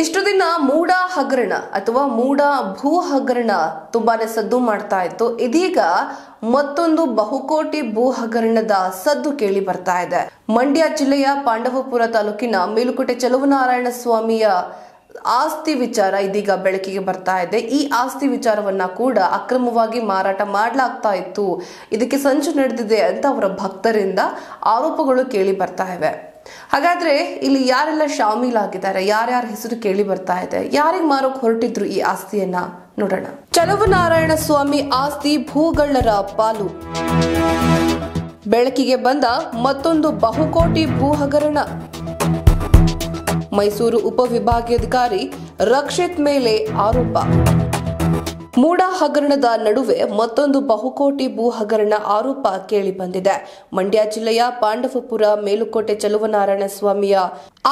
ಇಷ್ಟು ದಿನ ಮೂಡ ಹಗರಣ ಅಥವಾ ಮೂಡ ಭೂ ಹಗರಣ ತುಂಬಾನೇ ಸದ್ದು ಮಾಡ್ತಾ ಇತ್ತು ಇದೀಗ ಮತ್ತೊಂದು ಬಹುಕೋಟಿ ಭೂ ಹಗರಣದ ಸದ್ದು ಕೇಳಿ ಬರ್ತಾ ಇದೆ ಮಂಡ್ಯ ಜಿಲ್ಲೆಯ ಪಾಂಡವಪುರ ತಾಲೂಕಿನ ಮೇಲುಕೋಟೆ ಚಲುವನಾರಾಯಣ ಸ್ವಾಮಿಯ ಆಸ್ತಿ ವಿಚಾರ ಇದೀಗ ಬೆಳಕಿಗೆ ಬರ್ತಾ ಇದೆ ಈ ಆಸ್ತಿ ವಿಚಾರವನ್ನ ಕೂಡ ಅಕ್ರಮವಾಗಿ ಮಾರಾಟ ಮಾಡಲಾಗ್ತಾ ಇತ್ತು ಇದಕ್ಕೆ ಸಂಚು ನಡೆದಿದೆ ಅಂತ ಅವರ ಭಕ್ತರಿಂದ ಆರೋಪಗಳು ಕೇಳಿ ಬರ್ತಾ ಇವೆ ಹಾಗಾದ್ರೆ ಇಲ್ಲಿ ಯಾರೆಲ್ಲ ಶಾಮೀಲಾಗಿದ್ದಾರೆ ಯಾರ್ಯಾರ ಹೆಸರು ಕೇಳಿ ಬರ್ತಾ ಇದೆ ಯಾರಿಗೆ ಮಾರೋಕ್ ಹೊರಟಿದ್ರು ಈ ಆಸ್ತಿಯನ್ನ ನೋಡೋಣ ನಾರಾಯಣ ಸ್ವಾಮಿ ಆಸ್ತಿ ಭೂಗಳ್ಳರ ಪಾಲು ಬೆಳಕಿಗೆ ಬಂದ ಮತ್ತೊಂದು ಬಹುಕೋಟಿ ಭೂ ಹಗರಣ ಮೈಸೂರು ಉಪವಿಭಾಗಾಧಿಕಾರಿ ರಕ್ಷಿತ್ ಮೇಲೆ ಆರೋಪ ಮೂಡ ಹಗರಣದ ನಡುವೆ ಮತ್ತೊಂದು ಬಹುಕೋಟಿ ಭೂ ಹಗರಣ ಆರೋಪ ಕೇಳಿಬಂದಿದೆ ಮಂಡ್ಯ ಜಿಲ್ಲೆಯ ಪಾಂಡವಪುರ ಮೇಲುಕೋಟೆ ಚಲುವನಾರಾಯಣ ಸ್ವಾಮಿಯ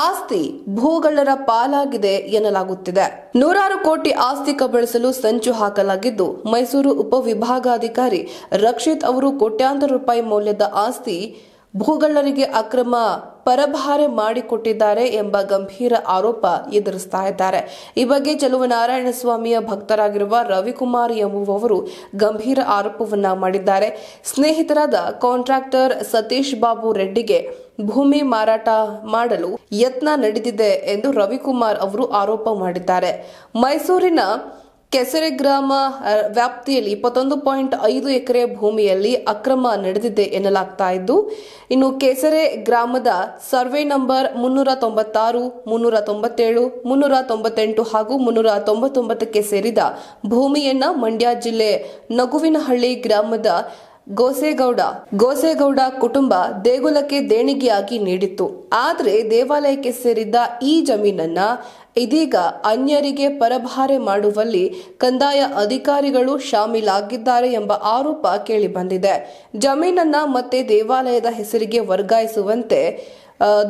ಆಸ್ತಿ ಭೂಗಳ್ಳರ ಪಾಲಾಗಿದೆ ಎನ್ನಲಾಗುತ್ತಿದೆ ನೂರಾರು ಕೋಟಿ ಆಸ್ತಿ ಕಬಳಿಸಲು ಸಂಚು ಹಾಕಲಾಗಿದ್ದು ಮೈಸೂರು ಉಪವಿಭಾಗಾಧಿಕಾರಿ ರಕ್ಷಿತ್ ಅವರು ಕೋಟ್ಯಾಂತರ ರೂಪಾಯಿ ಮೌಲ್ಯದ ಆಸ್ತಿ ಭೂಗಳ್ಳರಿಗೆ ಅಕ್ರಮ ಪರಭಾರೆ ಮಾಡಿಕೊಟ್ಟಿದ್ದಾರೆ ಎಂಬ ಗಂಭೀರ ಆರೋಪ ಎದುರಿಸ್ತಾ ಇದ್ದಾರೆ ಈ ಬಗ್ಗೆ ಚೆಲುವ ನಾರಾಯಣ ಸ್ವಾಮಿಯ ಭಕ್ತರಾಗಿರುವ ರವಿಕುಮಾರ್ ಎಂಬುವವರು ಗಂಭೀರ ಆರೋಪವನ್ನ ಮಾಡಿದ್ದಾರೆ ಸ್ನೇಹಿತರಾದ ಕಾಂಟ್ರಾಕ್ಟರ್ ಸತೀಶ್ ಬಾಬು ರೆಡ್ಡಿಗೆ ಭೂಮಿ ಮಾರಾಟ ಮಾಡಲು ಯತ್ನ ನಡೆದಿದೆ ಎಂದು ರವಿಕುಮಾರ್ ಅವರು ಆರೋಪ ಮಾಡಿದ್ದಾರೆ ಮೈಸೂರಿನ ಕೆಸರೆ ಗ್ರಾಮ ವ್ಯಾಪ್ತಿಯಲ್ಲಿ ಇಪ್ಪತ್ತೊಂದು ಪಾಯಿಂಟ್ ಐದು ಎಕರೆ ಭೂಮಿಯಲ್ಲಿ ಅಕ್ರಮ ನಡೆದಿದೆ ಎನ್ನಲಾಗ್ತಾ ಇದ್ದು ಇನ್ನು ಕೆಸರೆ ಗ್ರಾಮದ ಸರ್ವೆ ನಂಬರ್ ಮುನ್ನೂರ ತೊಂಬತ್ತಾರು ಮುನ್ನೂರ ತೊಂಬತ್ತೇಳು ಮುನ್ನೂರ ತೊಂಬತ್ತೆಂಟು ಹಾಗೂ ಮುನ್ನೂರ ತೊಂಬತ್ತೊಂಬತ್ತಕ್ಕೆ ಸೇರಿದ ಭೂಮಿಯನ್ನ ಮಂಡ್ಯ ಜಿಲ್ಲೆ ನಗುವಿನಹಳ್ಳಿ ಗ್ರಾಮದ ಗೋಸೇಗೌಡ ಗೋಸೇಗೌಡ ಕುಟುಂಬ ದೇಗುಲಕ್ಕೆ ದೇಣಿಗೆಯಾಗಿ ನೀಡಿತ್ತು ಆದರೆ ದೇವಾಲಯಕ್ಕೆ ಸೇರಿದ್ದ ಈ ಜಮೀನನ್ನ ಇದೀಗ ಅನ್ಯರಿಗೆ ಪರಭಾರೆ ಮಾಡುವಲ್ಲಿ ಕಂದಾಯ ಅಧಿಕಾರಿಗಳು ಶಾಮೀಲಾಗಿದ್ದಾರೆ ಎಂಬ ಆರೋಪ ಕೇಳಿಬಂದಿದೆ ಜಮೀನನ್ನ ಮತ್ತೆ ದೇವಾಲಯದ ಹೆಸರಿಗೆ ವರ್ಗಾಯಿಸುವಂತೆ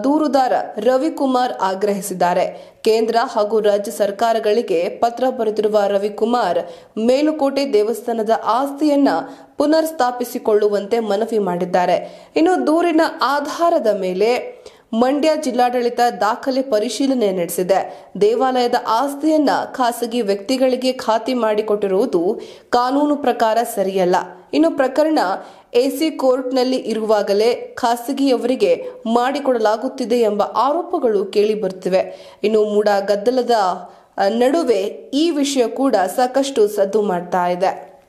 ದೂರುದಾರ ರವಿಕುಮಾರ್ ಆಗ್ರಹಿಸಿದ್ದಾರೆ ಕೇಂದ್ರ ಹಾಗೂ ರಾಜ್ಯ ಸರ್ಕಾರಗಳಿಗೆ ಪತ್ರ ಬರೆದಿರುವ ರವಿಕುಮಾರ್ ಮೇಲುಕೋಟೆ ದೇವಸ್ಥಾನದ ಆಸ್ತಿಯನ್ನ ಪುನರ್ ಸ್ಥಾಪಿಸಿಕೊಳ್ಳುವಂತೆ ಮನವಿ ಮಾಡಿದ್ದಾರೆ ಇನ್ನು ದೂರಿನ ಆಧಾರದ ಮೇಲೆ ಮಂಡ್ಯ ಜಿಲ್ಲಾಡಳಿತ ದಾಖಲೆ ಪರಿಶೀಲನೆ ನಡೆಸಿದೆ ದೇವಾಲಯದ ಆಸ್ತಿಯನ್ನ ಖಾಸಗಿ ವ್ಯಕ್ತಿಗಳಿಗೆ ಖಾತೆ ಮಾಡಿಕೊಟ್ಟಿರುವುದು ಕಾನೂನು ಪ್ರಕಾರ ಸರಿಯಲ್ಲ ಇನ್ನು ಪ್ರಕರಣ ಎಸಿ ಕೋರ್ಟ್ನಲ್ಲಿ ಇರುವಾಗಲೇ ಖಾಸಗಿಯವರಿಗೆ ಮಾಡಿಕೊಡಲಾಗುತ್ತಿದೆ ಎಂಬ ಆರೋಪಗಳು ಕೇಳಿಬರುತ್ತಿವೆ ಇನ್ನು ಮೂಡ ಗದ್ದಲದ ನಡುವೆ ಈ ವಿಷಯ ಕೂಡ ಸಾಕಷ್ಟು ಸದ್ದು ಮಾಡ್ತಾ ಇದೆ